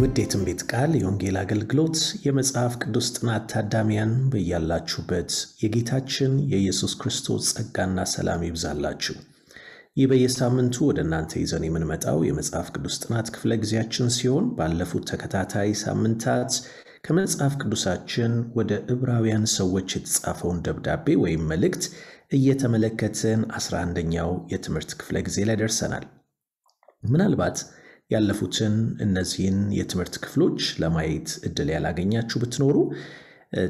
ውድ የትንቢት ቃል የወንጌል አገልግሎት የመጽሐፍ ቅዱስ ጥናት ታዳሚያን በያላችሁበት የጌታችን የኢየሱስ ክርስቶስ ጸጋና ሰላም ይብዛላችሁ። ይህ በየሳምንቱ ወደ እናንተ ይዘን የምንመጣው የመጽሐፍ ቅዱስ ጥናት ክፍለ ጊዜያችን ሲሆን ባለፉት ተከታታይ ሳምንታት ከመጽሐፍ ቅዱሳችን ወደ ዕብራውያን ሰዎች የተጻፈውን ደብዳቤ ወይም መልእክት እየተመለከትን አስራ አንደኛው የትምህርት ክፍለ ጊዜ ላይ ደርሰናል። ምናልባት ያለፉትን እነዚህን የትምህርት ክፍሎች ለማየት እድል ያላገኛችሁ ብትኖሩ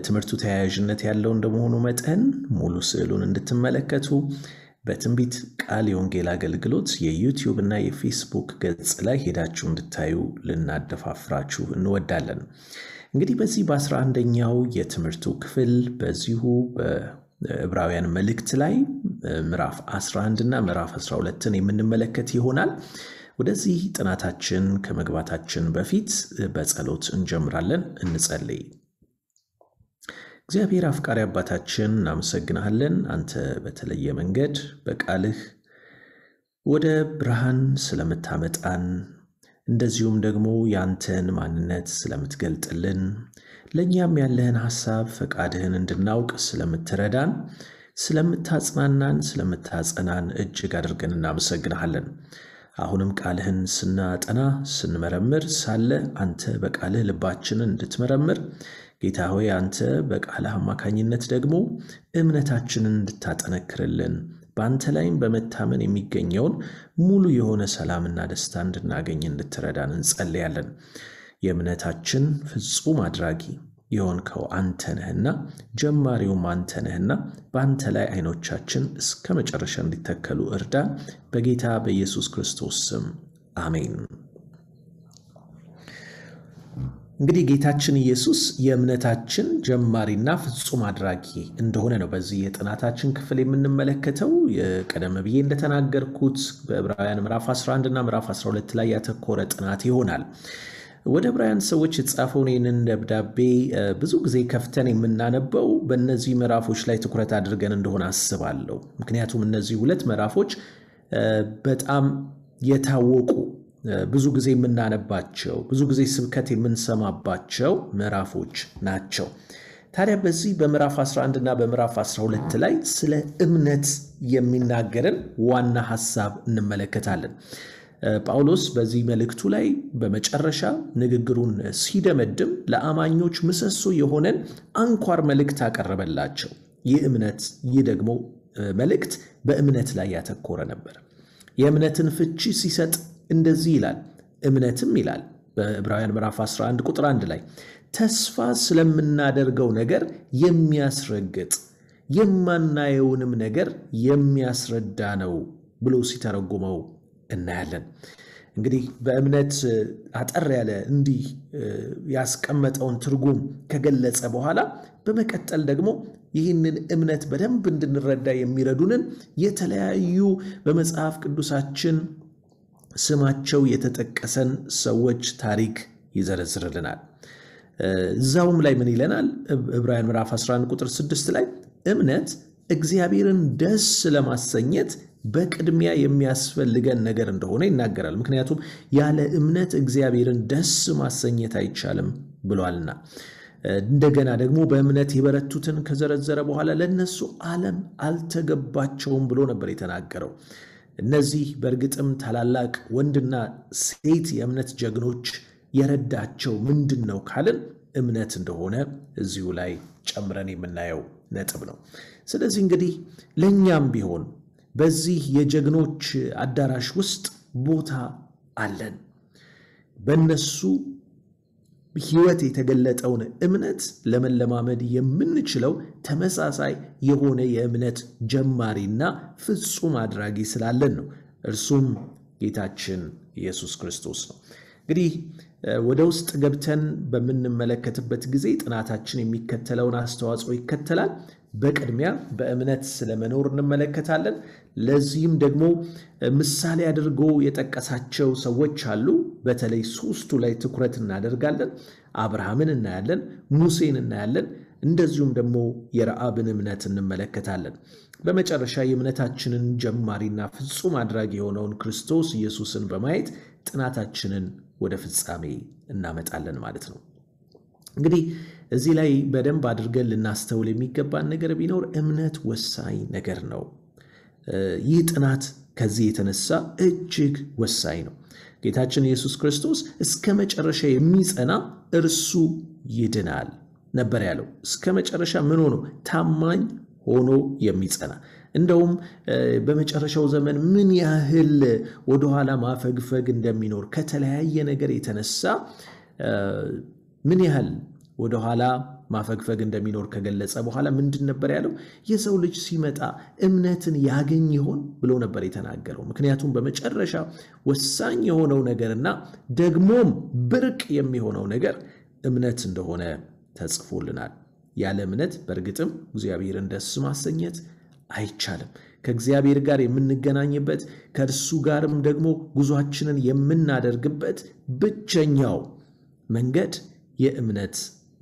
ትምህርቱ ተያያዥነት ያለው እንደመሆኑ መጠን ሙሉ ስዕሉን እንድትመለከቱ በትንቢት ቃል የወንጌል አገልግሎት የዩቲዩብ እና የፌስቡክ ገጽ ላይ ሄዳችሁ እንድታዩ ልናደፋፍራችሁ እንወዳለን። እንግዲህ በዚህ በአስራ አንደኛው የትምህርቱ ክፍል በዚሁ በዕብራውያን መልእክት ላይ ምዕራፍ 11 እና ምዕራፍ 12ን የምንመለከት ይሆናል። ወደዚህ ጥናታችን ከመግባታችን በፊት በጸሎት እንጀምራለን። እንጸልይ። እግዚአብሔር አፍቃሪ አባታችን እናመሰግናሃለን አንተ በተለየ መንገድ በቃልህ ወደ ብርሃን ስለምታመጣን እንደዚሁም ደግሞ ያንተን ማንነት ስለምትገልጥልን ለእኛም ያለህን ሐሳብ ፈቃድህን እንድናውቅ ስለምትረዳን ስለምታጽናናን ስለምታጸናን እጅግ አድርገን እናመሰግናሃለን። አሁንም ቃልህን ስናጠና ስንመረምር ሳለ አንተ በቃልህ ልባችንን እንድትመረምር ጌታ ሆይ አንተ በቃልህ አማካኝነት ደግሞ እምነታችንን እንድታጠነክርልን በአንተ ላይም በመታመን የሚገኘውን ሙሉ የሆነ ሰላምና ደስታ እንድናገኝ እንድትረዳን እንጸልያለን። የእምነታችን ፍጹም አድራጊ የሆንከው አንተ ነህና ጀማሪውም አንተ ነህና በአንተ ላይ አይኖቻችን እስከ መጨረሻ እንዲተከሉ እርዳ። በጌታ በኢየሱስ ክርስቶስ ስም አሜን። እንግዲህ ጌታችን ኢየሱስ የእምነታችን ጀማሪና ፍጹም አድራጊ እንደሆነ ነው በዚህ የጥናታችን ክፍል የምንመለከተው። ቀደም ብዬ እንደተናገርኩት በዕብራውያን ምዕራፍ 11 እና ምዕራፍ 12 ላይ ያተኮረ ጥናት ይሆናል። ወደ ዕብራውያን ሰዎች የተጻፈውን ይህንን ደብዳቤ ብዙ ጊዜ ከፍተን የምናነበው በእነዚህ ምዕራፎች ላይ ትኩረት አድርገን እንደሆነ አስባለሁ። ምክንያቱም እነዚህ ሁለት ምዕራፎች በጣም የታወቁ ብዙ ጊዜ የምናነባቸው ብዙ ጊዜ ስብከት የምንሰማባቸው ምዕራፎች ናቸው። ታዲያ በዚህ በምዕራፍ 11 እና በምዕራፍ 12 ላይ ስለ እምነት የሚናገርን ዋና ሐሳብ እንመለከታለን። ጳውሎስ በዚህ መልእክቱ ላይ በመጨረሻ ንግግሩን ሲደመድም ለአማኞች ምሰሶ የሆነን አንኳር መልእክት አቀረበላቸው። ይህ እምነት ይህ ደግሞ መልእክት በእምነት ላይ ያተኮረ ነበር። የእምነትን ፍቺ ሲሰጥ እንደዚህ ይላል። እምነትም ይላል በዕብራውያን ምዕራፍ 11 ቁጥር 1 ላይ ተስፋ ስለምናደርገው ነገር የሚያስረግጥ የማናየውንም ነገር የሚያስረዳ ነው ብሎ ሲተረጉመው እናያለን። እንግዲህ በእምነት አጠር ያለ እንዲህ ያስቀመጠውን ትርጉም ከገለጸ በኋላ በመቀጠል ደግሞ ይህንን እምነት በደንብ እንድንረዳ የሚረዱንን የተለያዩ በመጽሐፍ ቅዱሳችን ስማቸው የተጠቀሰን ሰዎች ታሪክ ይዘረዝርልናል። እዛውም ላይ ምን ይለናል? ዕብራውያን ምዕራፍ 11 ቁጥር 6 ላይ እምነት እግዚአብሔርን ደስ ለማሰኘት በቅድሚያ የሚያስፈልገን ነገር እንደሆነ ይናገራል። ምክንያቱም ያለ እምነት እግዚአብሔርን ደስ ማሰኘት አይቻልም ብሏልና። እንደገና ደግሞ በእምነት የበረቱትን ከዘረዘረ በኋላ ለእነሱ ዓለም አልተገባቸውም ብሎ ነበር የተናገረው። እነዚህ በእርግጥም ታላላቅ ወንድና ሴት የእምነት ጀግኖች የረዳቸው ምንድን ነው ካልን እምነት እንደሆነ እዚሁ ላይ ጨምረን የምናየው ነጥብ ነው። ስለዚህ እንግዲህ ለእኛም ቢሆን በዚህ የጀግኖች አዳራሽ ውስጥ ቦታ አለን። በእነሱ ሕይወት የተገለጠውን እምነት ለመለማመድ የምንችለው ተመሳሳይ የሆነ የእምነት ጀማሪና ፍጹም አድራጊ ስላለን ነው። እርሱም ጌታችን ኢየሱስ ክርስቶስ ነው። እንግዲህ ወደ ውስጥ ገብተን በምንመለከትበት ጊዜ ጥናታችን የሚከተለውን አስተዋጽኦ ይከተላል። በቅድሚያ በእምነት ስለመኖር እንመለከታለን። ለዚህም ደግሞ ምሳሌ አድርጎ የጠቀሳቸው ሰዎች አሉ። በተለይ ሶስቱ ላይ ትኩረት እናደርጋለን። አብርሃምን እናያለን፣ ሙሴን እናያለን፣ እንደዚሁም ደግሞ የረአብን እምነት እንመለከታለን። በመጨረሻ የእምነታችንን ጀማሪና ፍጹም አድራጊ የሆነውን ክርስቶስ ኢየሱስን በማየት ጥናታችንን ወደ ፍጻሜ እናመጣለን ማለት ነው እንግዲህ እዚህ ላይ በደንብ አድርገን ልናስተውል የሚገባን ነገር ቢኖር እምነት ወሳኝ ነገር ነው። ይህ ጥናት ከዚህ የተነሳ እጅግ ወሳኝ ነው። ጌታችን ኢየሱስ ክርስቶስ እስከ መጨረሻ የሚጸና እርሱ ይድናል ነበር ያለው። እስከ መጨረሻ ምን ሆኖ ታማኝ ሆኖ የሚጸና እንደውም በመጨረሻው ዘመን ምን ያህል ወደኋላ ማፈግፈግ እንደሚኖር ከተለያየ ነገር የተነሳ ምን ያህል ወደኋላ ማፈግፈግ እንደሚኖር ከገለጸ በኋላ ምንድን ነበር ያለው? የሰው ልጅ ሲመጣ እምነትን ያገኝ ይሆን ብሎ ነበር የተናገረው። ምክንያቱም በመጨረሻ ወሳኝ የሆነው ነገርና ደግሞም ብርቅ የሚሆነው ነገር እምነት እንደሆነ ተጽፎልናል። ያለ እምነት በእርግጥም እግዚአብሔርን ደስ ማሰኘት አይቻልም። ከእግዚአብሔር ጋር የምንገናኝበት ከእርሱ ጋርም ደግሞ ጉዟችንን የምናደርግበት ብቸኛው መንገድ የእምነት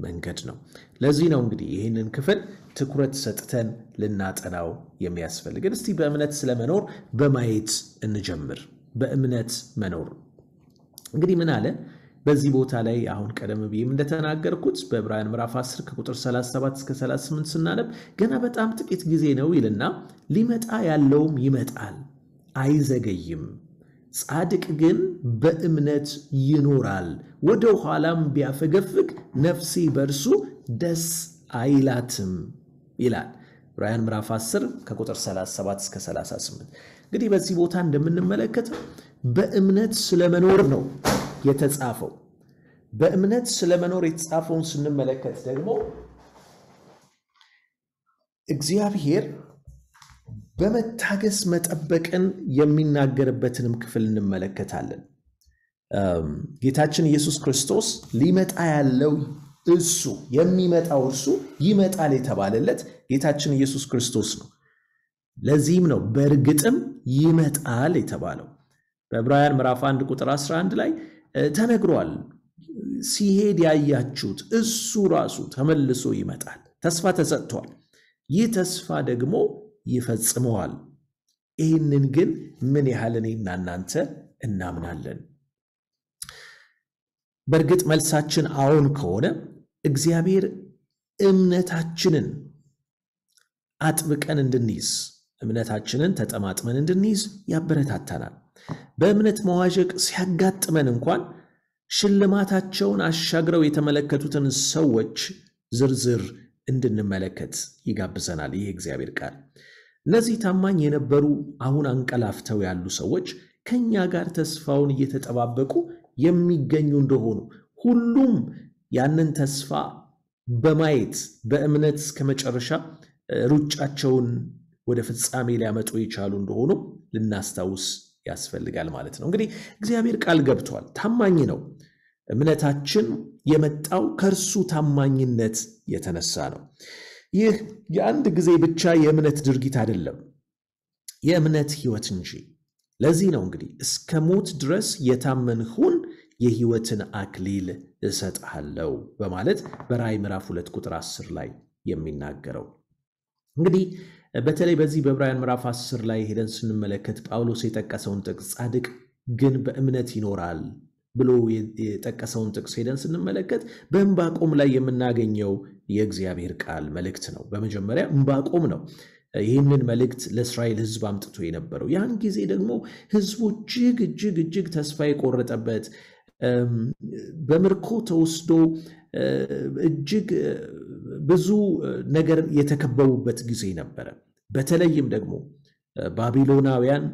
መንገድ ነው። ለዚህ ነው እንግዲህ ይህንን ክፍል ትኩረት ሰጥተን ልናጠናው የሚያስፈልገን። እስቲ በእምነት ስለመኖር በማየት እንጀምር። በእምነት መኖር እንግዲህ ምን አለ በዚህ ቦታ ላይ አሁን ቀደም ብዬም እንደተናገርኩት በዕብራውያን ምዕራፍ 10 ከቁጥር 37 እስከ 38 ስናነብ ገና በጣም ጥቂት ጊዜ ነው ይልና ሊመጣ ያለውም ይመጣል አይዘገይም ጻድቅ ግን በእምነት ይኖራል። ወደ ኋላም ቢያፈገፍግ ነፍሴ በእርሱ ደስ አይላትም ይላል። ራያን ምዕራፍ 10 ከቁጥር 37 እስከ 38። እንግዲህ በዚህ ቦታ እንደምንመለከተው በእምነት ስለመኖር ነው የተጻፈው። በእምነት ስለመኖር የተጻፈውን ስንመለከት ደግሞ እግዚአብሔር በመታገስ መጠበቅን የሚናገርበትንም ክፍል እንመለከታለን። ጌታችን ኢየሱስ ክርስቶስ ሊመጣ ያለው እሱ የሚመጣው እርሱ ይመጣል የተባለለት ጌታችን ኢየሱስ ክርስቶስ ነው። ለዚህም ነው በእርግጥም ይመጣል የተባለው። በዕብራውያን ምዕራፍ 1 ቁጥር 11 ላይ ተነግሯል። ሲሄድ ያያችሁት እሱ ራሱ ተመልሶ ይመጣል። ተስፋ ተሰጥቷል። ይህ ተስፋ ደግሞ ይፈጽመዋል። ይህንን ግን ምን ያህል እኔና እናንተ እናምናለን? በእርግጥ መልሳችን አዎን ከሆነ እግዚአብሔር እምነታችንን አጥብቀን እንድንይዝ እምነታችንን ተጠማጥመን እንድንይዝ ያበረታታናል። በእምነት መዋዠቅ ሲያጋጥመን እንኳን ሽልማታቸውን አሻግረው የተመለከቱትን ሰዎች ዝርዝር እንድንመለከት ይጋብዘናል ይህ እግዚአብሔር ቃል። እነዚህ ታማኝ የነበሩ አሁን አንቀላፍተው ያሉ ሰዎች ከኛ ጋር ተስፋውን እየተጠባበቁ የሚገኙ እንደሆኑ ሁሉም ያንን ተስፋ በማየት በእምነት እስከ መጨረሻ ሩጫቸውን ወደ ፍጻሜ ሊያመጡ የቻሉ እንደሆኑ ልናስታውስ ያስፈልጋል ማለት ነው። እንግዲህ እግዚአብሔር ቃል ገብቷል፣ ታማኝ ነው። እምነታችን የመጣው ከእርሱ ታማኝነት የተነሳ ነው። ይህ የአንድ ጊዜ ብቻ የእምነት ድርጊት አይደለም፣ የእምነት ህይወት እንጂ። ለዚህ ነው እንግዲህ እስከ ሞት ድረስ የታመን ሁን የህይወትን አክሊል እሰጥሃለሁ በማለት በራእይ ምዕራፍ ሁለት ቁጥር አስር ላይ የሚናገረው እንግዲህ በተለይ በዚህ በዕብራውያን ምዕራፍ 10 ላይ ሄደን ስንመለከት ጳውሎስ የጠቀሰውን ጥቅስ ጻድቅ ግን በእምነት ይኖራል ብሎ የጠቀሰውን ጥቅስ ሄደን ስንመለከት በእምባቆም ላይ የምናገኘው የእግዚአብሔር ቃል መልእክት ነው። በመጀመሪያ እምባቆም ነው ይህንን መልእክት ለእስራኤል ሕዝብ አምጥቶ የነበረው። ያን ጊዜ ደግሞ ሕዝቡ እጅግ እጅግ እጅግ ተስፋ የቆረጠበት በምርኮ ተወስዶ እጅግ ብዙ ነገር የተከበቡበት ጊዜ ነበረ። በተለይም ደግሞ ባቢሎናውያን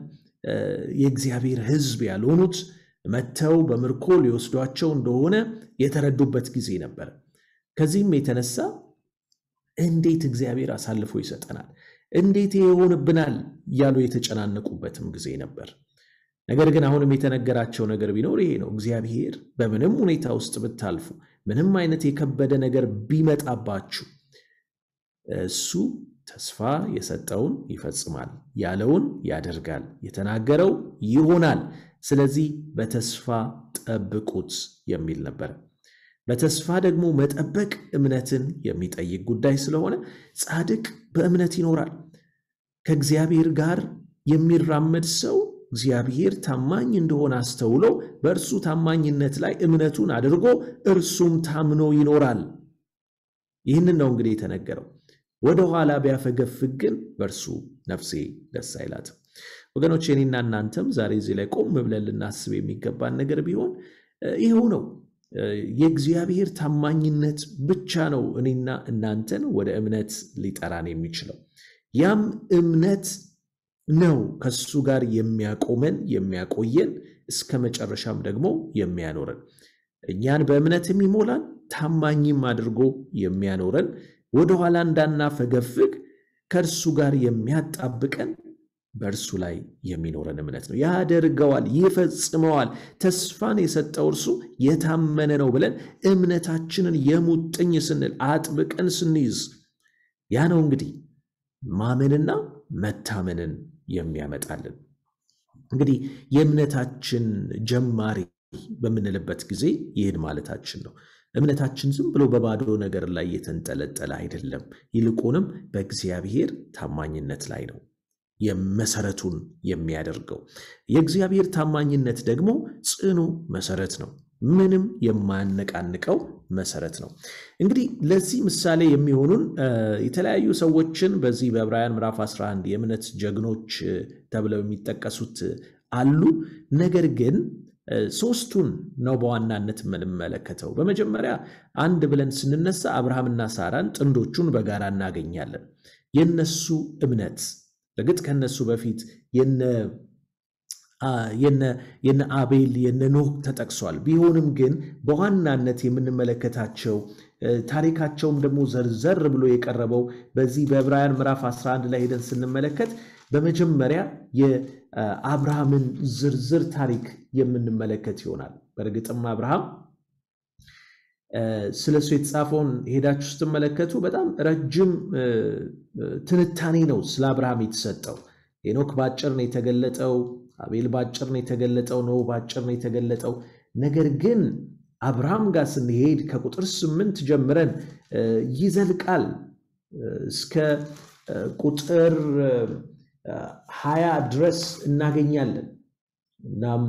የእግዚአብሔር ሕዝብ ያልሆኑት መጥተው በምርኮ ሊወስዷቸው እንደሆነ የተረዱበት ጊዜ ነበር። ከዚህም የተነሳ እንዴት እግዚአብሔር አሳልፎ ይሰጠናል? እንዴት ይሆንብናል? እያሉ የተጨናነቁበትም ጊዜ ነበር። ነገር ግን አሁንም የተነገራቸው ነገር ቢኖር ይሄ ነው። እግዚአብሔር በምንም ሁኔታ ውስጥ ብታልፉ፣ ምንም አይነት የከበደ ነገር ቢመጣባችሁ እሱ ተስፋ የሰጠውን ይፈጽማል፣ ያለውን ያደርጋል፣ የተናገረው ይሆናል። ስለዚህ በተስፋ ጠብቁት የሚል ነበር። በተስፋ ደግሞ መጠበቅ እምነትን የሚጠይቅ ጉዳይ ስለሆነ ጻድቅ በእምነት ይኖራል። ከእግዚአብሔር ጋር የሚራመድ ሰው እግዚአብሔር ታማኝ እንደሆነ አስተውሎ በእርሱ ታማኝነት ላይ እምነቱን አድርጎ እርሱም ታምኖ ይኖራል። ይህንን ነው እንግዲህ የተነገረው። ወደ ኋላ ቢያፈገፍግ ግን በእርሱ ነፍሴ ደስ አይላትም። ወገኖች እኔና እናንተም ዛሬ እዚህ ላይ ቆም ብለን ልናስብ የሚገባን ነገር ቢሆን ይኸው ነው። የእግዚአብሔር ታማኝነት ብቻ ነው እኔና እናንተን ወደ እምነት ሊጠራን የሚችለው። ያም እምነት ነው ከሱ ጋር የሚያቆመን የሚያቆየን፣ እስከ መጨረሻም ደግሞ የሚያኖረን እኛን በእምነት የሚሞላን ታማኝም አድርጎ የሚያኖረን ወደኋላ እንዳናፈገፍግ ከእርሱ ጋር የሚያጣብቀን በእርሱ ላይ የሚኖረን እምነት ነው። ያደርገዋል፣ ይፈጽመዋል። ተስፋን የሰጠው እርሱ የታመነ ነው ብለን እምነታችንን የሙጥኝ ስንል አጥብቀን ስንይዝ ያ ነው እንግዲህ ማመንና መታመንን የሚያመጣልን። እንግዲህ የእምነታችን ጀማሪ በምንልበት ጊዜ ይህን ማለታችን ነው። እምነታችን ዝም ብሎ በባዶ ነገር ላይ የተንጠለጠለ አይደለም፣ ይልቁንም በእግዚአብሔር ታማኝነት ላይ ነው። የመሰረቱን የሚያደርገው። የእግዚአብሔር ታማኝነት ደግሞ ጽኑ መሰረት ነው። ምንም የማያነቃንቀው መሰረት ነው። እንግዲህ ለዚህ ምሳሌ የሚሆኑን የተለያዩ ሰዎችን በዚህ በዕብራውያን ምዕራፍ 11 የእምነት ጀግኖች ተብለው የሚጠቀሱት አሉ። ነገር ግን ሶስቱን ነው በዋናነት የምንመለከተው። በመጀመሪያ አንድ ብለን ስንነሳ አብርሃምና ሳራን ጥንዶቹን በጋራ እናገኛለን። የነሱ እምነት እርግጥ ከነሱ በፊት የነ አቤል የነ ኖህ ተጠቅሷል። ቢሆንም ግን በዋናነት የምንመለከታቸው ታሪካቸውም ደግሞ ዘርዘር ብሎ የቀረበው በዚህ በዕብራውያን ምዕራፍ 11 ላይ ሄደን ስንመለከት በመጀመሪያ የአብርሃምን ዝርዝር ታሪክ የምንመለከት ይሆናል። በእርግጥም አብርሃም ስለሱ የተጻፈውን ሄዳችሁ ስትመለከቱ በጣም ረጅም ትንታኔ ነው ስለ አብርሃም የተሰጠው። ሄኖክ በአጭር ነው የተገለጠው፣ አቤል በአጭር ነው የተገለጠው፣ ኖ በአጭር ነው የተገለጠው። ነገር ግን አብርሃም ጋር ስንሄድ ከቁጥር ስምንት ጀምረን ይዘልቃል እስከ ቁጥር ሀያ ድረስ እናገኛለን እናም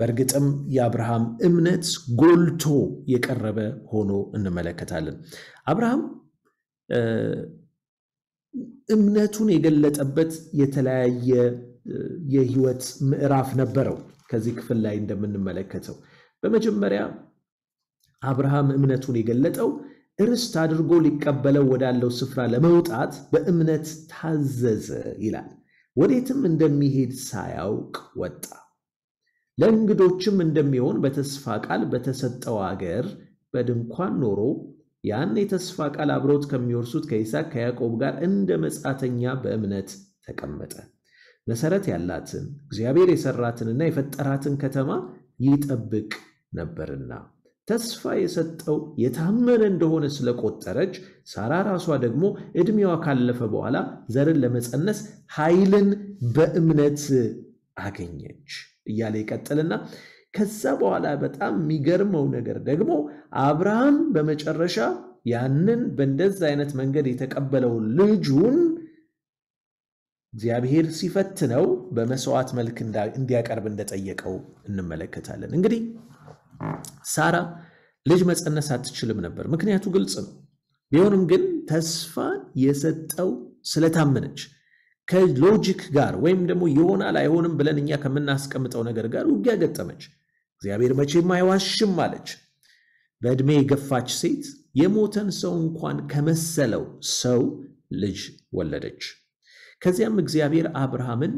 በእርግጥም የአብርሃም እምነት ጎልቶ የቀረበ ሆኖ እንመለከታለን። አብርሃም እምነቱን የገለጠበት የተለያየ የህይወት ምዕራፍ ነበረው። ከዚህ ክፍል ላይ እንደምንመለከተው በመጀመሪያ አብርሃም እምነቱን የገለጠው ርስት አድርጎ ሊቀበለው ወዳለው ስፍራ ለመውጣት በእምነት ታዘዘ ይላል። ወዴትም እንደሚሄድ ሳያውቅ ወጣ። ለእንግዶችም እንደሚሆን በተስፋ ቃል በተሰጠው አገር በድንኳን ኖሮ ያን የተስፋ ቃል አብረውት ከሚወርሱት ከይስሐቅ ከያዕቆብ ጋር እንደ መጻተኛ በእምነት ተቀመጠ። መሰረት ያላትን እግዚአብሔር የሰራትንና የፈጠራትን ከተማ ይጠብቅ ነበርና ተስፋ የሰጠው የታመነ እንደሆነ ስለቆጠረች ሳራ ራሷ ደግሞ ዕድሜዋ ካለፈ በኋላ ዘርን ለመጸነስ ኃይልን በእምነት አገኘች። እያለ ይቀጥልና ከዛ በኋላ በጣም የሚገርመው ነገር ደግሞ አብርሃም በመጨረሻ ያንን በእንደዚ አይነት መንገድ የተቀበለው ልጁን እግዚአብሔር ሲፈትነው በመስዋዕት መልክ እንዲያቀርብ እንደጠየቀው እንመለከታለን። እንግዲህ ሳራ ልጅ መጸነስ አትችልም ነበር። ምክንያቱ ግልጽ ነው። ቢሆንም ግን ተስፋ የሰጠው ስለታመነች ከሎጂክ ጋር ወይም ደግሞ ይሆናል አይሆንም ብለን እኛ ከምናስቀምጠው ነገር ጋር ውጊያ ገጠመች። እግዚአብሔር መቼም አይዋሽም አለች። በዕድሜ የገፋች ሴት የሞተን ሰው እንኳን ከመሰለው ሰው ልጅ ወለደች። ከዚያም እግዚአብሔር አብርሃምን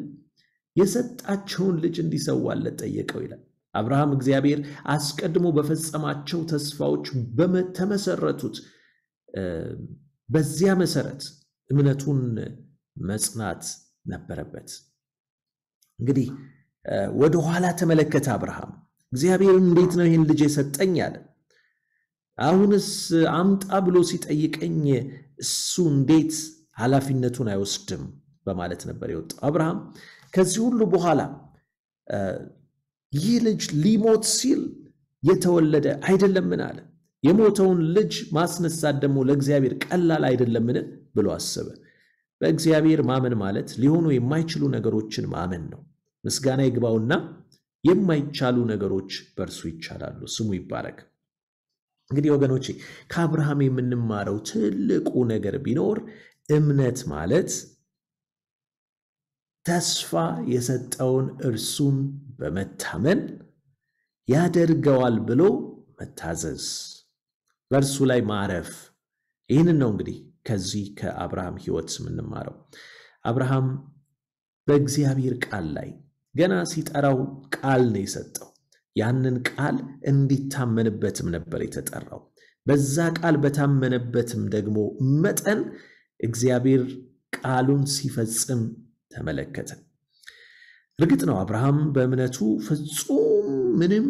የሰጣቸውን ልጅ እንዲሰዋለት ጠየቀው ይላል። አብርሃም እግዚአብሔር አስቀድሞ በፈጸማቸው ተስፋዎች ተመሰረቱት በዚያ መሰረት እምነቱን መጽናት ነበረበት። እንግዲህ ወደ ኋላ ተመለከተ አብርሃም። እግዚአብሔር እንዴት ነው ይህን ልጅ የሰጠኝ አለ። አሁንስ አምጣ ብሎ ሲጠይቀኝ እሱ እንዴት ኃላፊነቱን አይወስድም በማለት ነበር የወጣው አብርሃም። ከዚህ ሁሉ በኋላ ይህ ልጅ ሊሞት ሲል የተወለደ አይደለምን አለ። የሞተውን ልጅ ማስነሳት ደግሞ ለእግዚአብሔር ቀላል አይደለምን ብሎ አሰበ። በእግዚአብሔር ማመን ማለት ሊሆኑ የማይችሉ ነገሮችን ማመን ነው። ምስጋና ይግባውና የማይቻሉ ነገሮች በእርሱ ይቻላሉ። ስሙ ይባረክ። እንግዲህ ወገኖቼ ከአብርሃም የምንማረው ትልቁ ነገር ቢኖር እምነት ማለት ተስፋ የሰጠውን እርሱን በመታመን ያደርገዋል ብሎ መታዘዝ፣ በእርሱ ላይ ማረፍ። ይህንን ነው እንግዲህ ከዚህ ከአብርሃም ህይወት የምንማረው አብርሃም በእግዚአብሔር ቃል ላይ ገና ሲጠራው ቃል ነው የሰጠው። ያንን ቃል እንዲታመንበትም ነበር የተጠራው። በዛ ቃል በታመነበትም ደግሞ መጠን እግዚአብሔር ቃሉን ሲፈጽም ተመለከተ። እርግጥ ነው አብርሃም በእምነቱ ፍጹም ምንም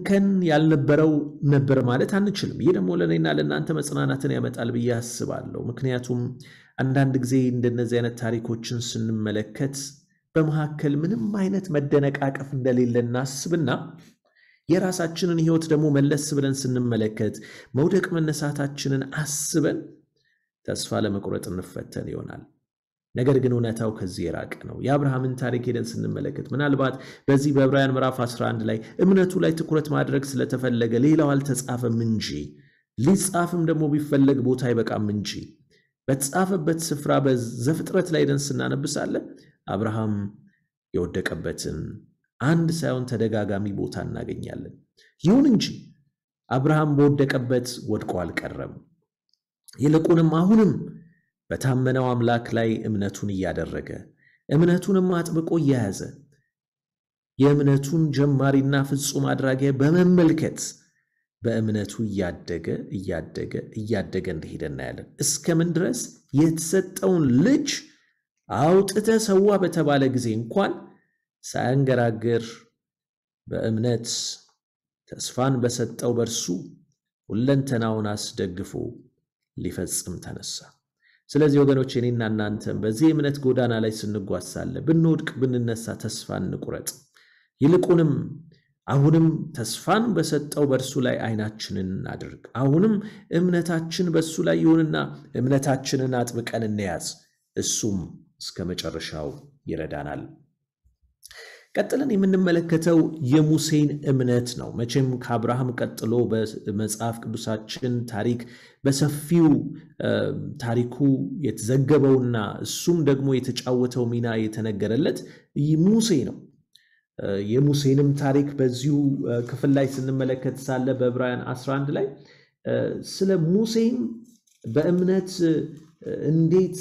እንከን ያልነበረው ነበር ማለት አንችልም። ይህ ደግሞ ለእኔና ለእናንተ መጽናናትን ያመጣል ብዬ አስባለሁ። ምክንያቱም አንዳንድ ጊዜ እንደነዚህ አይነት ታሪኮችን ስንመለከት በመካከል ምንም አይነት መደነቃቀፍ እንደሌለ እናስብና የራሳችንን ህይወት ደግሞ መለስ ብለን ስንመለከት መውደቅ መነሳታችንን አስበን ተስፋ ለመቁረጥ እንፈተን ይሆናል። ነገር ግን እውነታው ከዚህ የራቀ ነው። የአብርሃምን ታሪክ ሄደን ስንመለከት ምናልባት በዚህ በዕብራውያን ምዕራፍ 11 ላይ እምነቱ ላይ ትኩረት ማድረግ ስለተፈለገ ሌላው አልተጻፈም እንጂ ሊጻፍም ደግሞ ቢፈለግ ቦታ አይበቃም እንጂ በተጻፈበት ስፍራ በዘፍጥረት ላይ ደን ስናነብሳለን አብርሃም የወደቀበትን አንድ ሳይሆን ተደጋጋሚ ቦታ እናገኛለን። ይሁን እንጂ አብርሃም በወደቀበት ወድቆ አልቀረም። ይልቁንም አሁንም በታመነው አምላክ ላይ እምነቱን እያደረገ እምነቱንም አጥብቆ እየያዘ የእምነቱን ጀማሪና ፍጹም አድራጊ በመመልከት በእምነቱ እያደገ እያደገ እያደገ እንደሄደ እናያለን። እስከምን ድረስ የተሰጠውን ልጅ አውጥተ ሰዋ በተባለ ጊዜ እንኳን ሳያንገራግር በእምነት ተስፋን በሰጠው በእርሱ ሁለንተናውን አስደግፎ ሊፈጽም ተነሳ። ስለዚህ ወገኖች እኔና እናንተም በዚህ እምነት ጎዳና ላይ ስንጓሳለ ሳለ ብንወድቅ ብንነሳ ተስፋ እንቁረጥ። ይልቁንም አሁንም ተስፋን በሰጠው በእርሱ ላይ አይናችንን እናድርግ። አሁንም እምነታችን በእሱ ላይ ይሁንና እምነታችንን አጥብቀን እንያዝ። እሱም እስከ መጨረሻው ይረዳናል። ቀጥለን የምንመለከተው የሙሴን እምነት ነው። መቼም ከአብርሃም ቀጥሎ በመጽሐፍ ቅዱሳችን ታሪክ በሰፊው ታሪኩ የተዘገበውና እሱም ደግሞ የተጫወተው ሚና የተነገረለት ሙሴ ነው። የሙሴንም ታሪክ በዚሁ ክፍል ላይ ስንመለከት ሳለ በዕብራውያን 11 ላይ ስለ ሙሴም በእምነት እንዴት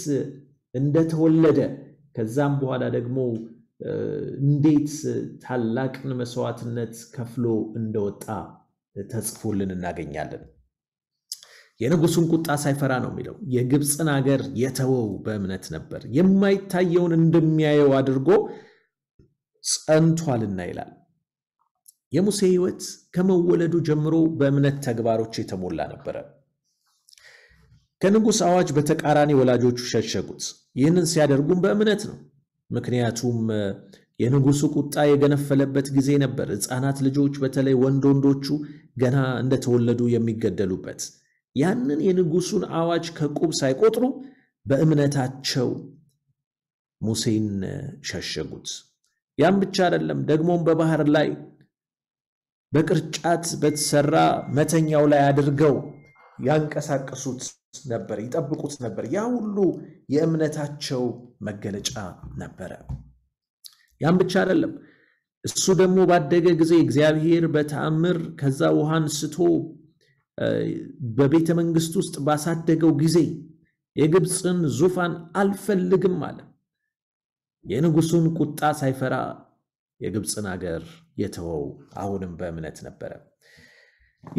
እንደተወለደ ከዛም በኋላ ደግሞ እንዴት ታላቅን መስዋዕትነት ከፍሎ እንደወጣ ተጽፎልን እናገኛለን። የንጉሱን ቁጣ ሳይፈራ ነው የሚለው። የግብፅን አገር የተወው በእምነት ነበር፣ የማይታየውን እንደሚያየው አድርጎ ጸንቷልና ይላል። የሙሴ ሕይወት ከመወለዱ ጀምሮ በእምነት ተግባሮች የተሞላ ነበረ። ከንጉሥ አዋጅ በተቃራኒ ወላጆቹ ሸሸጉት። ይህንን ሲያደርጉም በእምነት ነው። ምክንያቱም የንጉሱ ቁጣ የገነፈለበት ጊዜ ነበር። ሕፃናት ልጆች በተለይ ወንድ ወንዶቹ ገና እንደተወለዱ የሚገደሉበት ያንን የንጉሱን አዋጅ ከቁብ ሳይቆጥሩ በእምነታቸው ሙሴን ሸሸጉት። ያም ብቻ አይደለም፣ ደግሞም በባህር ላይ በቅርጫት በተሰራ መተኛው ላይ አድርገው ያንቀሳቀሱት ነበር፣ ይጠብቁት ነበር። ያ ሁሉ የእምነታቸው መገለጫ ነበረ። ያም ብቻ አይደለም። እሱ ደግሞ ባደገ ጊዜ እግዚአብሔር በተአምር ከዛ ውሃን ስቶ በቤተ መንግስት ውስጥ ባሳደገው ጊዜ የግብፅን ዙፋን አልፈልግም አለ። የንጉሱን ቁጣ ሳይፈራ የግብፅን አገር የተወው አሁንም በእምነት ነበረ።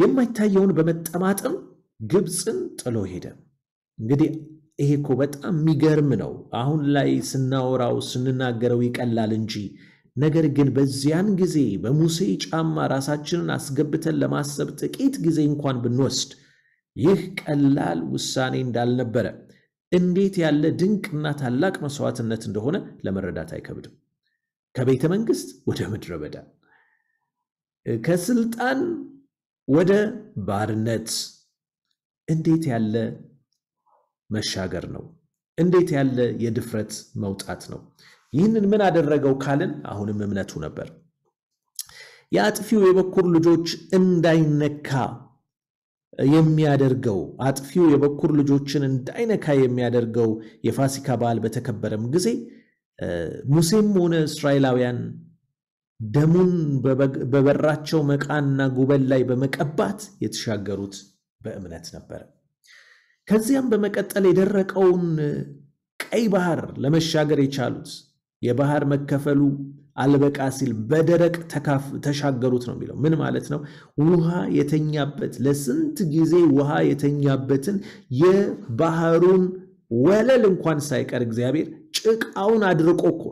የማይታየውን በመጠማጠም ግብፅን ጥሎ ሄደ። እንግዲህ ይሄ እኮ በጣም የሚገርም ነው። አሁን ላይ ስናወራው ስንናገረው ይቀላል እንጂ ነገር ግን በዚያን ጊዜ በሙሴ ጫማ ራሳችንን አስገብተን ለማሰብ ጥቂት ጊዜ እንኳን ብንወስድ ይህ ቀላል ውሳኔ እንዳልነበረ እንዴት ያለ ድንቅና ታላቅ መስዋዕትነት እንደሆነ ለመረዳት አይከብድም። ከቤተ መንግስት ወደ ምድረ በዳ፣ ከስልጣን ወደ ባርነት እንዴት ያለ መሻገር ነው! እንዴት ያለ የድፍረት መውጣት ነው! ይህንን ምን አደረገው ካልን አሁንም እምነቱ ነበር። የአጥፊው የበኩር ልጆች እንዳይነካ የሚያደርገው አጥፊው የበኩር ልጆችን እንዳይነካ የሚያደርገው የፋሲካ በዓል በተከበረም ጊዜ ሙሴም ሆነ እስራኤላውያን ደሙን በበራቸው መቃና ጉበል ላይ በመቀባት የተሻገሩት በእምነት ነበረ። ከዚያም በመቀጠል የደረቀውን ቀይ ባህር ለመሻገር የቻሉት የባህር መከፈሉ አልበቃ ሲል በደረቅ ተሻገሩት ነው የሚለው። ምን ማለት ነው? ውሃ የተኛበት ለስንት ጊዜ ውሃ የተኛበትን የባህሩን ወለል እንኳን ሳይቀር እግዚአብሔር ጭቃውን አድርቆ እኮ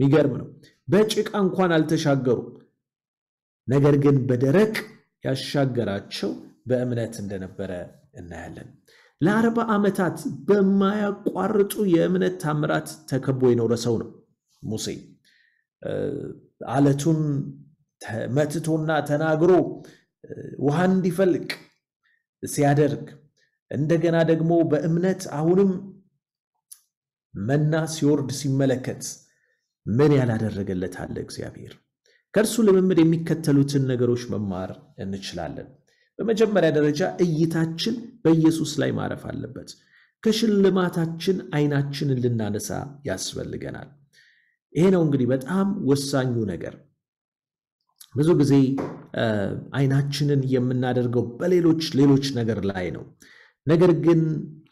የሚገርም ነው። በጭቃ እንኳን አልተሻገሩም። ነገር ግን በደረቅ ያሻገራቸው በእምነት እንደነበረ እናያለን። ለአርባ ዓመታት በማያቋርጡ የእምነት ታምራት ተከቦ የኖረ ሰው ነው ሙሴ። አለቱን መትቶና ተናግሮ ውሃ እንዲፈልቅ ሲያደርግ እንደገና ደግሞ በእምነት አሁንም መና ሲወርድ ሲመለከት ምን ያላደረገለት አለ እግዚአብሔር? ከእርሱ ልምምድ የሚከተሉትን ነገሮች መማር እንችላለን። በመጀመሪያ ደረጃ እይታችን በኢየሱስ ላይ ማረፍ አለበት። ከሽልማታችን አይናችንን ልናነሳ ያስፈልገናል። ይሄ ነው እንግዲህ በጣም ወሳኙ ነገር። ብዙ ጊዜ አይናችንን የምናደርገው በሌሎች ሌሎች ነገር ላይ ነው። ነገር ግን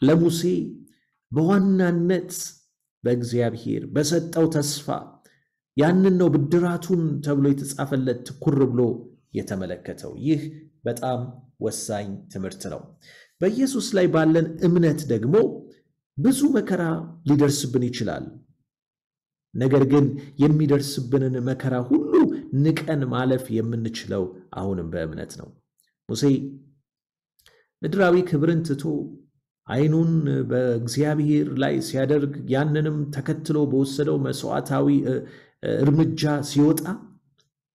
ለሙሴ በዋናነት በእግዚአብሔር በሰጠው ተስፋ ያንን ነው ብድራቱን ተብሎ የተጻፈለት ትኩር ብሎ የተመለከተው። ይህ በጣም ወሳኝ ትምህርት ነው። በኢየሱስ ላይ ባለን እምነት ደግሞ ብዙ መከራ ሊደርስብን ይችላል። ነገር ግን የሚደርስብንን መከራ ሁሉ ንቀን ማለፍ የምንችለው አሁንም በእምነት ነው። ሙሴ ምድራዊ ክብርን ትቶ ዓይኑን በእግዚአብሔር ላይ ሲያደርግ ያንንም ተከትሎ በወሰደው መስዋዕታዊ እርምጃ ሲወጣ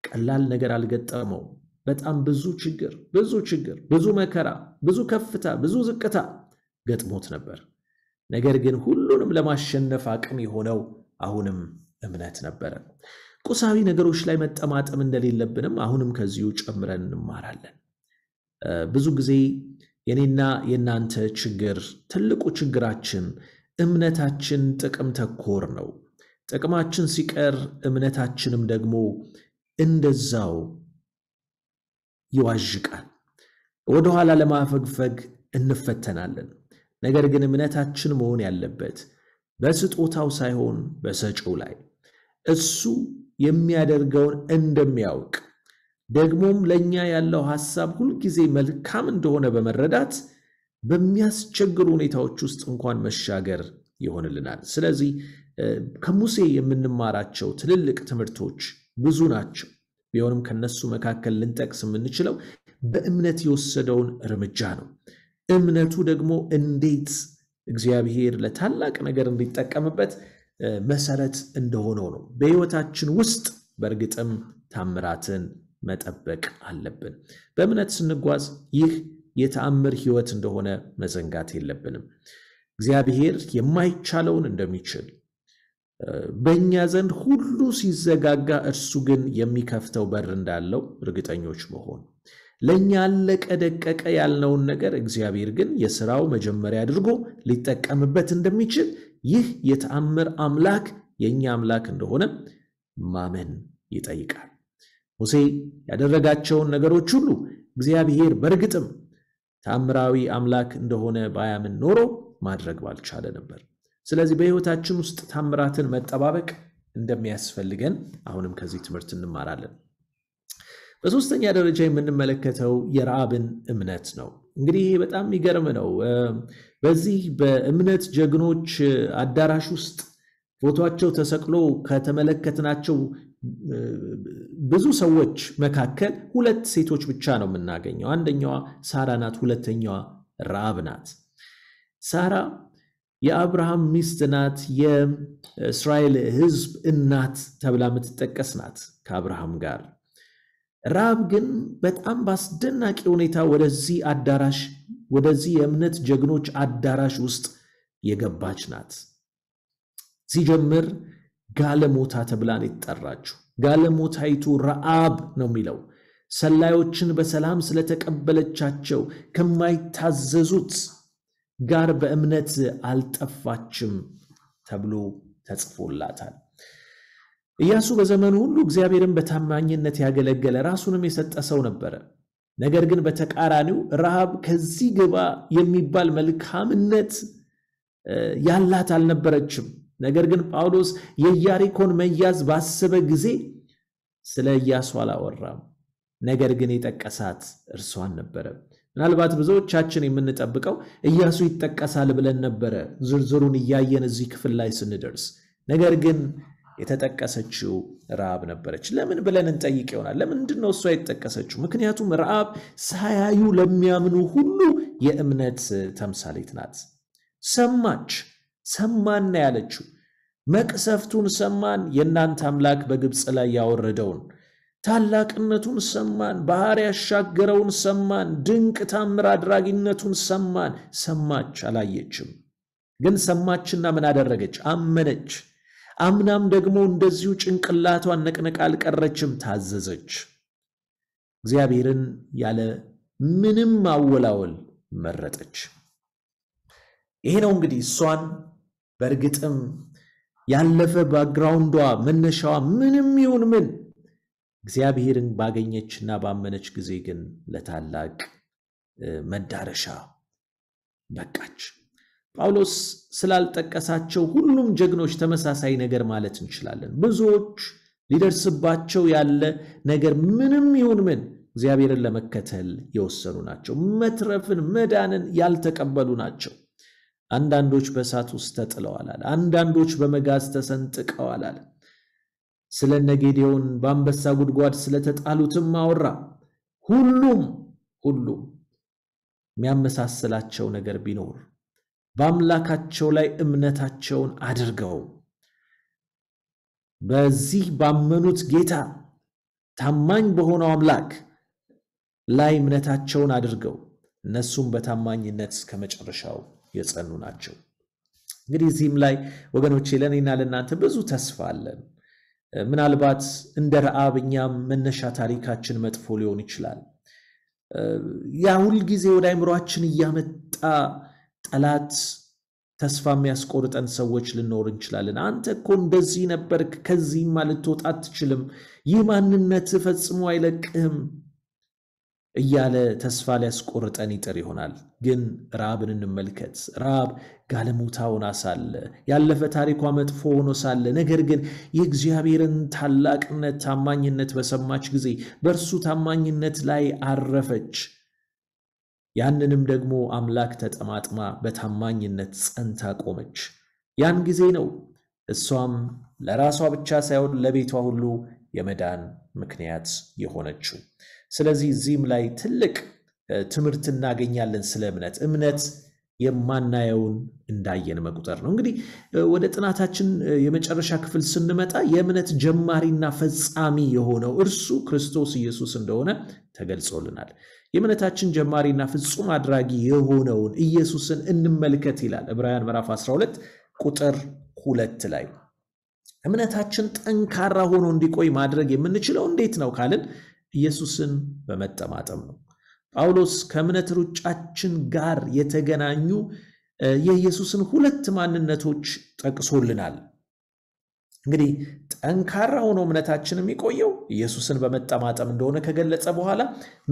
ቀላል ነገር አልገጠመው። በጣም ብዙ ችግር ብዙ ችግር ብዙ መከራ ብዙ ከፍታ ብዙ ዝቅታ ገጥሞት ነበር። ነገር ግን ሁሉንም ለማሸነፍ አቅም የሆነው አሁንም እምነት ነበረ። ቁሳዊ ነገሮች ላይ መጠማጠም እንደሌለብንም አሁንም ከዚሁ ጨምረን እንማራለን። ብዙ ጊዜ የኔና የእናንተ ችግር ትልቁ ችግራችን እምነታችን ጥቅም ተኮር ነው። ጥቅማችን ሲቀር እምነታችንም ደግሞ እንደዛው ይዋዥቃል። ወደኋላ ለማፈግፈግ እንፈተናለን። ነገር ግን እምነታችን መሆን ያለበት በስጦታው ሳይሆን በሰጪው ላይ እሱ የሚያደርገውን እንደሚያውቅ ደግሞም ለእኛ ያለው ሐሳብ ሁልጊዜ መልካም እንደሆነ በመረዳት በሚያስቸግሩ ሁኔታዎች ውስጥ እንኳን መሻገር ይሆንልናል። ስለዚህ ከሙሴ የምንማራቸው ትልልቅ ትምህርቶች ብዙ ናቸው። ቢሆንም ከነሱ መካከል ልንጠቅስ የምንችለው በእምነት የወሰደውን እርምጃ ነው። እምነቱ ደግሞ እንዴት እግዚአብሔር ለታላቅ ነገር እንዲጠቀምበት መሰረት እንደሆነው ነው። በሕይወታችን ውስጥ በእርግጥም ታምራትን መጠበቅ አለብን። በእምነት ስንጓዝ ይህ የተአምር ሕይወት እንደሆነ መዘንጋት የለብንም። እግዚአብሔር የማይቻለውን እንደሚችል በእኛ ዘንድ ሁሉ ሲዘጋጋ እርሱ ግን የሚከፍተው በር እንዳለው እርግጠኞች መሆን ለእኛ አለቀ ደቀቀ ያልነውን ነገር እግዚአብሔር ግን የሥራው መጀመሪያ አድርጎ ሊጠቀምበት እንደሚችል ይህ የተአምር አምላክ የእኛ አምላክ እንደሆነ ማመን ይጠይቃል። ሙሴ ያደረጋቸውን ነገሮች ሁሉ እግዚአብሔር በእርግጥም ተአምራዊ አምላክ እንደሆነ ባያምን ኖሮ ማድረግ ባልቻለ ነበር። ስለዚህ በህይወታችን ውስጥ ታምራትን መጠባበቅ እንደሚያስፈልገን አሁንም ከዚህ ትምህርት እንማራለን። በሶስተኛ ደረጃ የምንመለከተው የረአብን እምነት ነው። እንግዲህ ይሄ በጣም የሚገርም ነው። በዚህ በእምነት ጀግኖች አዳራሽ ውስጥ ፎቶቸው ተሰቅሎ ከተመለከትናቸው ብዙ ሰዎች መካከል ሁለት ሴቶች ብቻ ነው የምናገኘው። አንደኛዋ ሳራ ናት፣ ሁለተኛዋ ረአብ ናት። ሳራ የአብርሃም ሚስት ናት፣ የእስራኤል ሕዝብ እናት ተብላ የምትጠቀስ ናት ከአብርሃም ጋር። ራብ ግን በጣም በአስደናቂ ሁኔታ ወደዚህ አዳራሽ ወደዚህ የእምነት ጀግኖች አዳራሽ ውስጥ የገባች ናት። ሲጀምር ጋለሞታ ተብላ ነው የተጠራችው። ጋለሞታይቱ ረአብ ነው የሚለው ሰላዮችን በሰላም ስለተቀበለቻቸው ከማይታዘዙት ጋር በእምነት አልጠፋችም ተብሎ ተጽፎላታል። ኢያሱ በዘመኑ ሁሉ እግዚአብሔርን በታማኝነት ያገለገለ ራሱንም የሰጠ ሰው ነበረ። ነገር ግን በተቃራኒው ረሃብ ከዚህ ግባ የሚባል መልካምነት ያላት አልነበረችም። ነገር ግን ጳውሎስ የኢያሪኮን መያዝ ባሰበ ጊዜ ስለ ኢያሱ አላወራም። ነገር ግን የጠቀሳት እርሷን ነበረ። ምናልባት ብዙዎቻችን የምንጠብቀው እያሱ ይጠቀሳል ብለን ነበረ ዝርዝሩን እያየን እዚህ ክፍል ላይ ስንደርስ። ነገር ግን የተጠቀሰችው ረዓብ ነበረች። ለምን ብለን እንጠይቅ ይሆናል። ለምንድን ነው እሷ የተጠቀሰችው? ምክንያቱም ረዓብ ሳያዩ ለሚያምኑ ሁሉ የእምነት ተምሳሌት ናት። ሰማች፣ ሰማና ያለችው መቅሰፍቱን ሰማን፣ የእናንተ አምላክ በግብፅ ላይ ያወረደውን ታላቅነቱን ሰማን። ባህር ያሻገረውን ሰማን። ድንቅ ታምር አድራጊነቱን ሰማን። ሰማች፣ አላየችም ግን ሰማችና ምን አደረገች? አመነች። አምናም ደግሞ እንደዚሁ ጭንቅላቷን ነቅነቃ አልቀረችም፣ ታዘዘች። እግዚአብሔርን ያለ ምንም አወላወል መረጠች። ይሄ ነው እንግዲህ እሷን በእርግጥም ያለፈ ባግራውንዷ መነሻዋ ምንም ይሁን ምን እግዚአብሔርን ባገኘችና ባመነች ጊዜ ግን ለታላቅ መዳረሻ በቃች። ጳውሎስ ስላልጠቀሳቸው ሁሉም ጀግኖች ተመሳሳይ ነገር ማለት እንችላለን። ብዙዎች ሊደርስባቸው ያለ ነገር ምንም ይሁን ምን እግዚአብሔርን ለመከተል የወሰኑ ናቸው። መትረፍን መዳንን ያልተቀበሉ ናቸው። አንዳንዶች በእሳት ውስጥ ተጥለዋል አለ። አንዳንዶች በመጋዝ ተሰንጥቀዋል አለ። ስለ ነጌዴዎን በአንበሳ ጉድጓድ ስለተጣሉትም አወራ። ሁሉም ሁሉም የሚያመሳስላቸው ነገር ቢኖር በአምላካቸው ላይ እምነታቸውን አድርገው በዚህ ባመኑት ጌታ ታማኝ በሆነው አምላክ ላይ እምነታቸውን አድርገው እነሱም በታማኝነት እስከ መጨረሻው የጸኑ ናቸው። እንግዲህ እዚህም ላይ ወገኖቼ ለእኔና ለእናንተ ብዙ ተስፋ አለን። ምናልባት እንደ ረዓብ እኛም መነሻ ታሪካችን መጥፎ ሊሆን ይችላል። ያ ሁልጊዜ ወደ አይምሯችን እያመጣ ጠላት ተስፋ የሚያስቆርጠን ሰዎች ልኖር እንችላለን። አንተ እኮ እንደዚህ ነበርክ፣ ከዚህማ ልትወጣ አትችልም፣ ይህ ማንነት ፈጽሞ አይለቅህም እያለ ተስፋ ሊያስቆርጠን ይጥር ይሆናል። ግን ራብን እንመልከት። ራብ ጋለሞታ አሳለ ያለፈ ታሪኳ መጥፎ ሆኖ ሳለ ነገር ግን የእግዚአብሔርን ታላቅነት፣ ታማኝነት በሰማች ጊዜ በእርሱ ታማኝነት ላይ አረፈች። ያንንም ደግሞ አምላክ ተጠማጥማ በታማኝነት ጸንታ ቆመች። ያን ጊዜ ነው እሷም ለራሷ ብቻ ሳይሆን ለቤቷ ሁሉ የመዳን ምክንያት የሆነችው። ስለዚህ እዚህም ላይ ትልቅ ትምህርት እናገኛለን ስለ እምነት እምነት የማናየውን እንዳየን መቁጠር ነው። እንግዲህ ወደ ጥናታችን የመጨረሻ ክፍል ስንመጣ የእምነት ጀማሪና ፈጻሚ የሆነው እርሱ ክርስቶስ ኢየሱስ እንደሆነ ተገልጾልናል። የእምነታችን ጀማሪና ፍጹም አድራጊ የሆነውን ኢየሱስን እንመልከት ይላል ዕብራውያን ምዕራፍ 12 ቁጥር ሁለት ላይ እምነታችን ጠንካራ ሆኖ እንዲቆይ ማድረግ የምንችለው እንዴት ነው ካልን ኢየሱስን በመጠማጠም ነው። ጳውሎስ ከእምነት ሩጫችን ጋር የተገናኙ የኢየሱስን ሁለት ማንነቶች ጠቅሶልናል። እንግዲህ ጠንካራ ሆኖ እምነታችን የሚቆየው ኢየሱስን በመጠማጠም እንደሆነ ከገለጸ በኋላ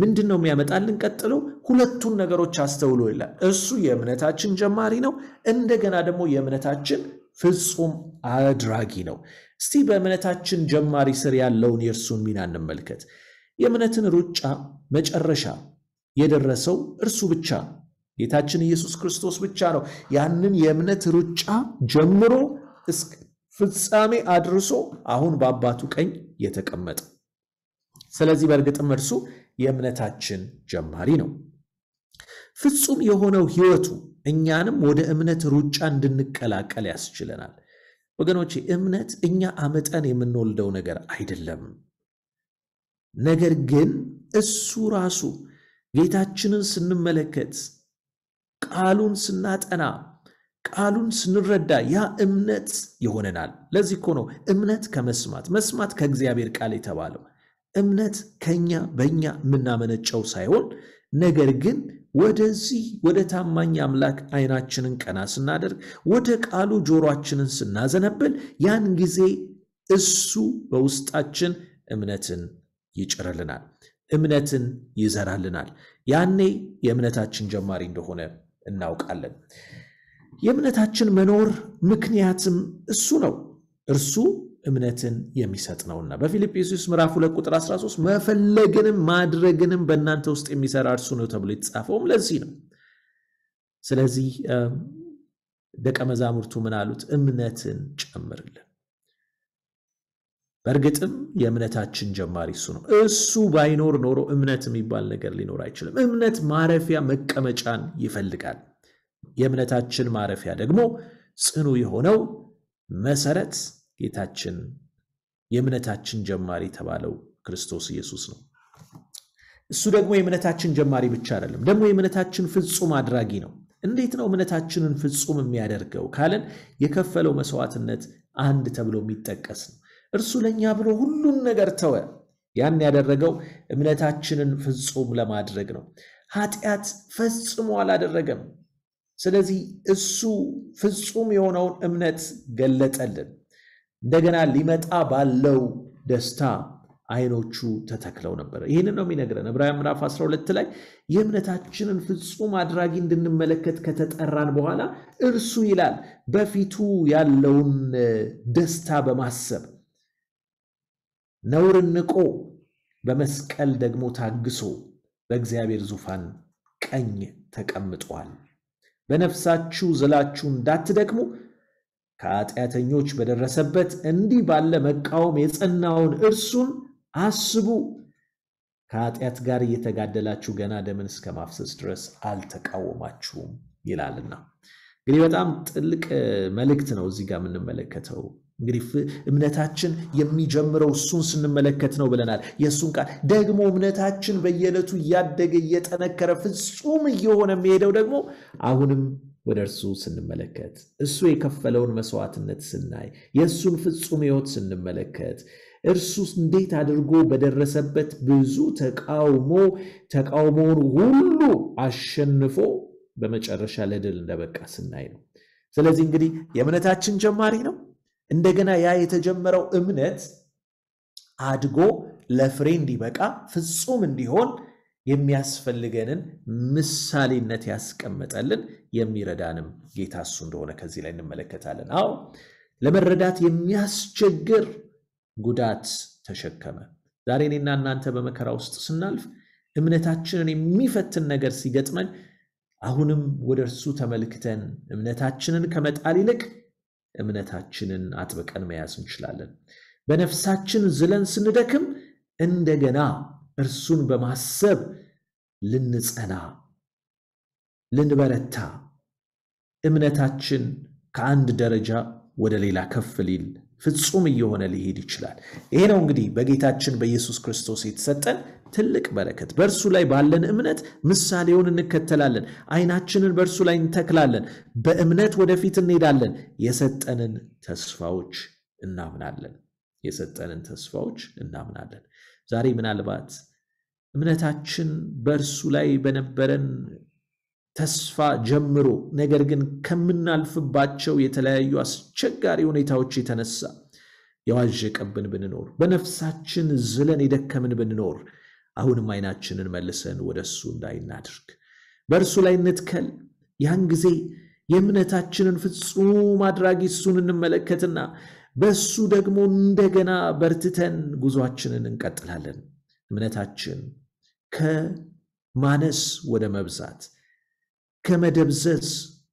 ምንድን ነው የሚያመጣልን? ቀጥለው ሁለቱን ነገሮች አስተውሎ ይላል። እሱ የእምነታችን ጀማሪ ነው፣ እንደገና ደግሞ የእምነታችን ፍጹም አድራጊ ነው። እስቲ በእምነታችን ጀማሪ ስር ያለውን የእርሱን ሚና እንመልከት። የእምነትን ሩጫ መጨረሻ የደረሰው እርሱ ብቻ ጌታችን ኢየሱስ ክርስቶስ ብቻ ነው። ያንን የእምነት ሩጫ ጀምሮ እስከ ፍጻሜ አድርሶ አሁን በአባቱ ቀኝ የተቀመጠ። ስለዚህ በእርግጥም እርሱ የእምነታችን ጀማሪ ነው። ፍጹም የሆነው ሕይወቱ እኛንም ወደ እምነት ሩጫ እንድንቀላቀል ያስችለናል። ወገኖቼ እምነት እኛ አመጠን የምንወልደው ነገር አይደለም። ነገር ግን እሱ ራሱ ጌታችንን ስንመለከት ቃሉን ስናጠና ቃሉን ስንረዳ ያ እምነት ይሆነናል። ለዚህ እኮ ነው እምነት ከመስማት መስማት ከእግዚአብሔር ቃል የተባለው። እምነት ከኛ በእኛ የምናመነጨው ሳይሆን ነገር ግን ወደዚህ ወደ ታማኝ አምላክ አይናችንን ቀና ስናደርግ፣ ወደ ቃሉ ጆሮአችንን ስናዘነብል ያን ጊዜ እሱ በውስጣችን እምነትን ይጭርልናል፣ እምነትን ይዘራልናል። ያኔ የእምነታችን ጀማሪ እንደሆነ እናውቃለን። የእምነታችን መኖር ምክንያትም እሱ ነው። እርሱ እምነትን የሚሰጥ ነውና በፊልጵስዩስ ምዕራፍ 2 ቁጥር 13 መፈለግንም ማድረግንም በእናንተ ውስጥ የሚሰራ እርሱ ነው ተብሎ የተጻፈውም ለዚህ ነው። ስለዚህ ደቀ መዛሙርቱ ምን አሉት? እምነትን ጨምርልን። በእርግጥም የእምነታችን ጀማሪ እሱ ነው። እሱ ባይኖር ኖሮ እምነት የሚባል ነገር ሊኖር አይችልም። እምነት ማረፊያ መቀመጫን ይፈልጋል። የእምነታችን ማረፊያ ደግሞ ጽኑ የሆነው መሰረት ጌታችን የእምነታችን ጀማሪ የተባለው ክርስቶስ ኢየሱስ ነው። እሱ ደግሞ የእምነታችን ጀማሪ ብቻ አይደለም፣ ደግሞ የእምነታችን ፍጹም አድራጊ ነው። እንዴት ነው እምነታችንን ፍጹም የሚያደርገው ካለን የከፈለው መስዋዕትነት አንድ ተብሎ የሚጠቀስ ነው። እርሱ ለእኛ ብሎ ሁሉን ነገር ተወ። ያን ያደረገው እምነታችንን ፍጹም ለማድረግ ነው። ኃጢአት ፈጽሞ አላደረገም። ስለዚህ እሱ ፍጹም የሆነውን እምነት ገለጠልን። እንደገና ሊመጣ ባለው ደስታ አይኖቹ ተተክለው ነበር። ይህንን ነው የሚነግረን ዕብራውያን ምዕራፍ 12 ላይ የእምነታችንን ፍጹም አድራጊ እንድንመለከት ከተጠራን በኋላ እርሱ ይላል በፊቱ ያለውን ደስታ በማሰብ ነውርን ንቆ በመስቀል ደግሞ ታግሶ በእግዚአብሔር ዙፋን ቀኝ ተቀምጧል። በነፍሳችሁ ዝላችሁ እንዳትደክሙ ከኃጢአተኞች በደረሰበት እንዲህ ባለ መቃወም የጸናውን እርሱን አስቡ። ከኃጢአት ጋር እየተጋደላችሁ ገና ደምን እስከ ማፍሰስ ድረስ አልተቃወማችሁም ይላልና። እንግዲህ በጣም ጥልቅ መልእክት ነው እዚህ ጋር የምንመለከተው። እንግዲህ እምነታችን የሚጀምረው እሱን ስንመለከት ነው ብለናል። የእሱን ቃል ደግሞ እምነታችን በየዕለቱ እያደገ እየጠነከረ ፍጹም እየሆነ የሚሄደው ደግሞ አሁንም ወደ እርሱ ስንመለከት እሱ የከፈለውን መስዋዕትነት ስናይ የእሱን ፍጹም ሕይወት ስንመለከት እርሱ እንዴት አድርጎ በደረሰበት ብዙ ተቃውሞ ተቃውሞውን ሁሉ አሸንፎ በመጨረሻ ለድል እንደበቃ ስናይ ነው። ስለዚህ እንግዲህ የእምነታችን ጀማሪ ነው እንደገና ያ የተጀመረው እምነት አድጎ ለፍሬ እንዲበቃ ፍጹም እንዲሆን የሚያስፈልገንን ምሳሌነት ያስቀመጠልን የሚረዳንም ጌታ እሱ እንደሆነ ከዚህ ላይ እንመለከታለን። አዎ ለመረዳት የሚያስቸግር ጉዳት ተሸከመ። ዛሬ እኔና እናንተ በመከራ ውስጥ ስናልፍ እምነታችንን የሚፈትን ነገር ሲገጥመን አሁንም ወደ እርሱ ተመልክተን እምነታችንን ከመጣል ይልቅ እምነታችንን አጥብቀን መያዝ እንችላለን። በነፍሳችን ዝለን ስንደክም እንደገና እርሱን በማሰብ ልንጸና፣ ልንበረታ እምነታችን ከአንድ ደረጃ ወደ ሌላ ከፍ ሊል ፍጹም እየሆነ ሊሄድ ይችላል። ይሄ ነው እንግዲህ በጌታችን በኢየሱስ ክርስቶስ የተሰጠን ትልቅ በረከት። በእርሱ ላይ ባለን እምነት ምሳሌውን እንከተላለን። አይናችንን በእርሱ ላይ እንተክላለን። በእምነት ወደፊት እንሄዳለን። የሰጠንን ተስፋዎች እናምናለን። የሰጠንን ተስፋዎች እናምናለን። ዛሬ ምናልባት እምነታችን በእርሱ ላይ በነበረን ተስፋ ጀምሮ ነገር ግን ከምናልፍባቸው የተለያዩ አስቸጋሪ ሁኔታዎች የተነሳ የዋዠቀብን ብንኖር፣ በነፍሳችን ዝለን የደከምን ብንኖር፣ አሁንም አይናችንን መልሰን ወደ እሱ እንዳይናድርግ በእርሱ ላይ እንትከል። ያን ጊዜ የእምነታችንን ፍጹም አድራጊ እሱን እንመለከትና በእሱ ደግሞ እንደገና በርትተን ጉዟችንን እንቀጥላለን። እምነታችን ከማነስ ወደ መብዛት ከመደብዘዝ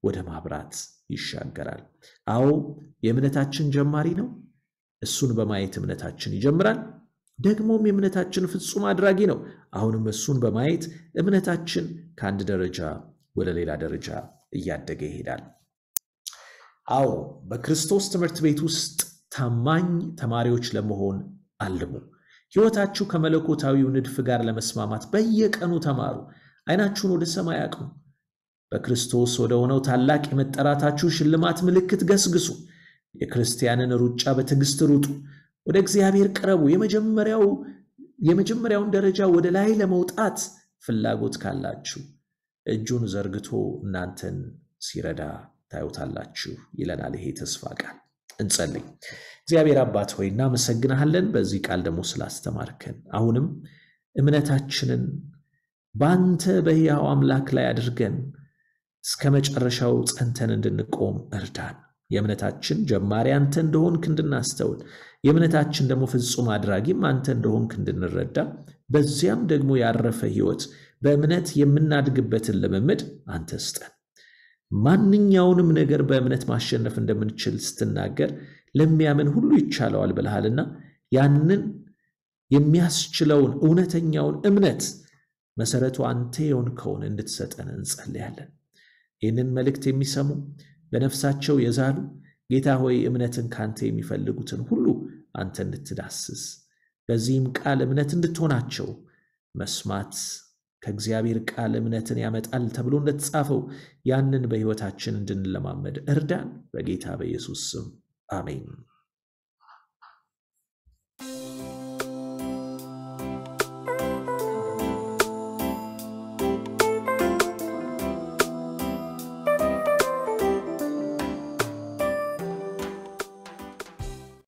ወደ ማብራት ይሻገራል። አዎ የእምነታችን ጀማሪ ነው። እሱን በማየት እምነታችን ይጀምራል። ደግሞም የእምነታችን ፍጹም አድራጊ ነው። አሁንም እሱን በማየት እምነታችን ከአንድ ደረጃ ወደ ሌላ ደረጃ እያደገ ይሄዳል። አዎ በክርስቶስ ትምህርት ቤት ውስጥ ታማኝ ተማሪዎች ለመሆን አልሙ። ሕይወታችሁ ከመለኮታዊው ንድፍ ጋር ለመስማማት በየቀኑ ተማሩ። ዓይናችሁን ወደ ሰማይ አቅኑ። በክርስቶስ ወደ ሆነው ታላቅ የመጠራታችሁ ሽልማት ምልክት ገስግሱ። የክርስቲያንን ሩጫ በትዕግስት ሩጡ፣ ወደ እግዚአብሔር ቅረቡ። የመጀመሪያውን ደረጃ ወደ ላይ ለመውጣት ፍላጎት ካላችሁ እጁን ዘርግቶ እናንተን ሲረዳ ታዩታላችሁ ይለናል ይሄ ተስፋ ቃል። እንጸልይ። እግዚአብሔር አባት ሆይ እናመሰግናሃለን፣ በዚህ ቃል ደግሞ ስላስተማርከን። አሁንም እምነታችንን በአንተ በሕያው አምላክ ላይ አድርገን እስከ መጨረሻው ጸንተን እንድንቆም እርዳን። የእምነታችን ጀማሪ አንተ እንደሆንክ እንድናስተውል፣ የእምነታችን ደግሞ ፍጹም አድራጊም አንተ እንደሆንክ እንድንረዳ፣ በዚያም ደግሞ ያረፈ ሕይወት በእምነት የምናድግበትን ልምምድ አንተ ስጠን። ማንኛውንም ነገር በእምነት ማሸነፍ እንደምንችል ስትናገር ለሚያምን ሁሉ ይቻለዋል ብልሃልና ያንን የሚያስችለውን እውነተኛውን እምነት መሰረቱ አንተ የሆንከውን እንድትሰጠን እንጸልያለን። ይህንን መልእክት የሚሰሙ በነፍሳቸው የዛሉ ጌታ ሆይ እምነትን ካንተ የሚፈልጉትን ሁሉ አንተ እንድትዳስስ በዚህም ቃል እምነት እንድትሆናቸው መስማት ከእግዚአብሔር ቃል እምነትን ያመጣል ተብሎ እንደተጻፈው ያንን በሕይወታችን እንድንለማመድ እርዳን። በጌታ በኢየሱስ ስም አሜን።